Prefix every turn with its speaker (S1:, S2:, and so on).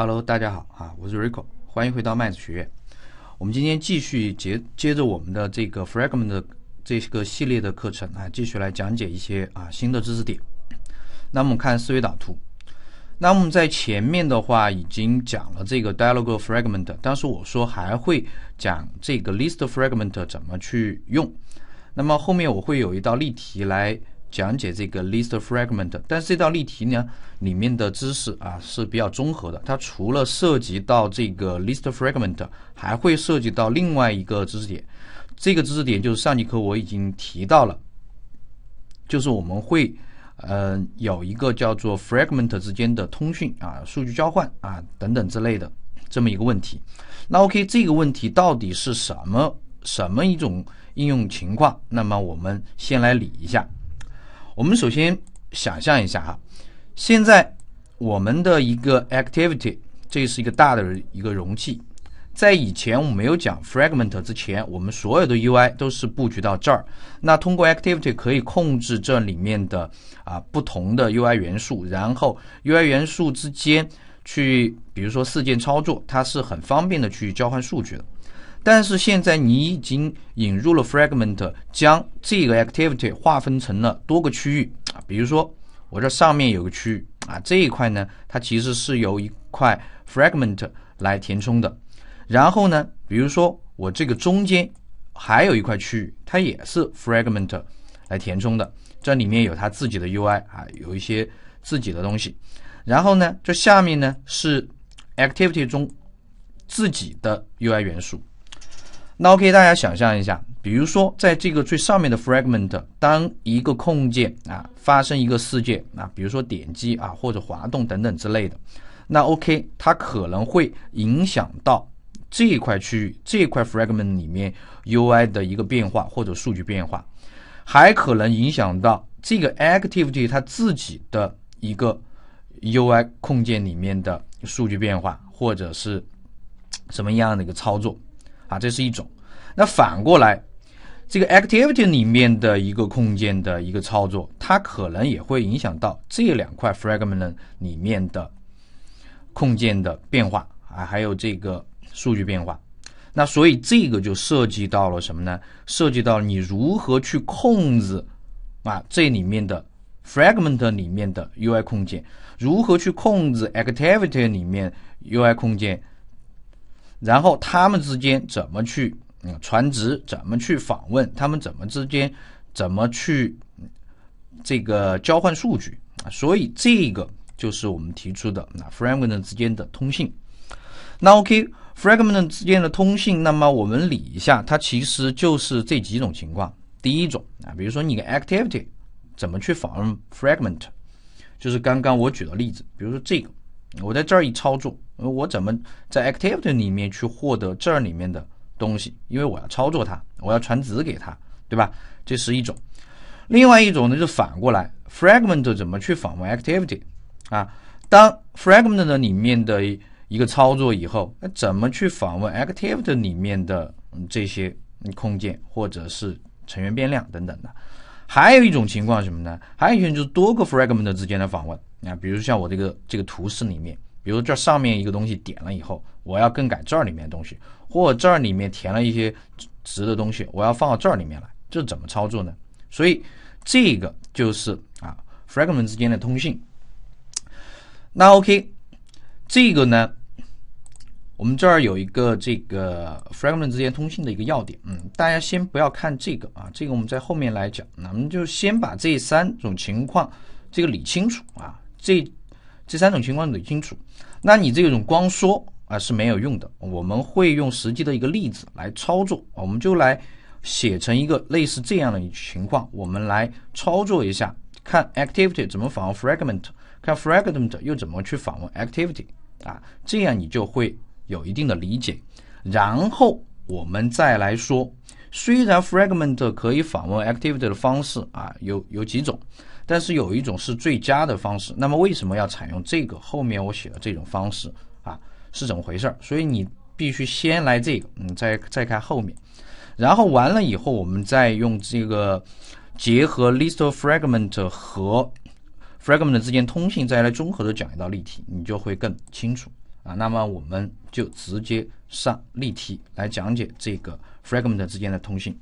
S1: Hello，大家好啊，我是 Rico，欢迎回到麦子学院。我们今天继续接接着我们的这个 fragment 的这个系列的课程啊，继续来讲解一些啊新的知识点。那我们看思维导图。那我们在前面的话已经讲了这个 dialog fragment，当时我说还会讲这个 list fragment 怎么去用。那么后面我会有一道例题来。讲解这个 list fragment，但是这道例题呢，里面的知识啊是比较综合的。它除了涉及到这个 list fragment，还会涉及到另外一个知识点。这个知识点就是上节课我已经提到了，就是我们会，呃，有一个叫做 fragment 之间的通讯啊、数据交换啊等等之类的这么一个问题。那 OK，这个问题到底是什么什么一种应用情况？那么我们先来理一下。我们首先想象一下哈，现在我们的一个 activity，这是一个大的一个容器。在以前我们没有讲 fragment 之前，我们所有的 UI 都是布局到这儿。那通过 activity 可以控制这里面的啊不同的 UI 元素，然后 UI 元素之间去，比如说事件操作，它是很方便的去交换数据的。但是现在你已经引入了 fragment，将这个 activity 划分成了多个区域啊。比如说，我这上面有个区域啊，这一块呢，它其实是由一块 fragment 来填充的。然后呢，比如说我这个中间还有一块区域，它也是 fragment 来填充的。这里面有它自己的 UI 啊，有一些自己的东西。然后呢，这下面呢是 activity 中自己的 UI 元素。那 OK，大家想象一下，比如说在这个最上面的 fragment，当一个控件啊发生一个事件啊，比如说点击啊或者滑动等等之类的，那 OK，它可能会影响到这一块区域、这一块 fragment 里面 UI 的一个变化或者数据变化，还可能影响到这个 activity 它自己的一个 UI 控件里面的数据变化或者是什么样的一个操作。啊，这是一种。那反过来，这个 activity 里面的一个控件的一个操作，它可能也会影响到这两块 fragment 里面的控件的变化啊，还有这个数据变化。那所以这个就涉及到了什么呢？涉及到你如何去控制啊这里面的 fragment 里面的 UI 控件，如何去控制 activity 里面 UI 控件。然后他们之间怎么去传值？怎么去访问？他们怎么之间怎么去这个交换数据？所以这个就是我们提出的那 fragment 之间的通信。那 OK，fragment 之间的通信，那么我们理一下，它其实就是这几种情况。第一种啊，比如说你个 activity 怎么去访问 fragment，就是刚刚我举的例子，比如说这个。我在这儿一操作，我怎么在 activity 里面去获得这儿里面的东西？因为我要操作它，我要传值给它，对吧？这是一种。另外一种呢，就是反过来，fragment 怎么去访问 activity？啊，当 fragment 的里面的一个操作以后，那怎么去访问 activity 里面的这些控件或者是成员变量等等的？还有一种情况什么呢？还有一种就是多个 fragment 之间的访问啊，比如像我这个这个图示里面，比如这上面一个东西点了以后，我要更改这儿里面东西，或者这儿里面填了一些值的东西，我要放到这儿里面来，这怎么操作呢？所以这个就是啊 fragment 之间的通信。那 OK，这个呢？我们这儿有一个这个 fragment 之间通信的一个要点，嗯，大家先不要看这个啊，这个我们在后面来讲，咱们就先把这三种情况这个理清楚啊，这这三种情况理清楚，那你这种光说啊是没有用的，我们会用实际的一个例子来操作，我们就来写成一个类似这样的情况，我们来操作一下，看 activity 怎么访问 fragment，看 fragment 又怎么去访问 activity，啊，这样你就会。有一定的理解，然后我们再来说，虽然 fragment 可以访问 activity 的方式啊，有有几种，但是有一种是最佳的方式。那么为什么要采用这个？后面我写的这种方式啊，是怎么回事儿？所以你必须先来这个，嗯，再再看后面，然后完了以后，我们再用这个结合 list of fragment 和 fragment 之间通信，再来综合的讲一道例题，你就会更清楚。啊，那么我们就直接上例题来讲解这个 fragment 之间的通信。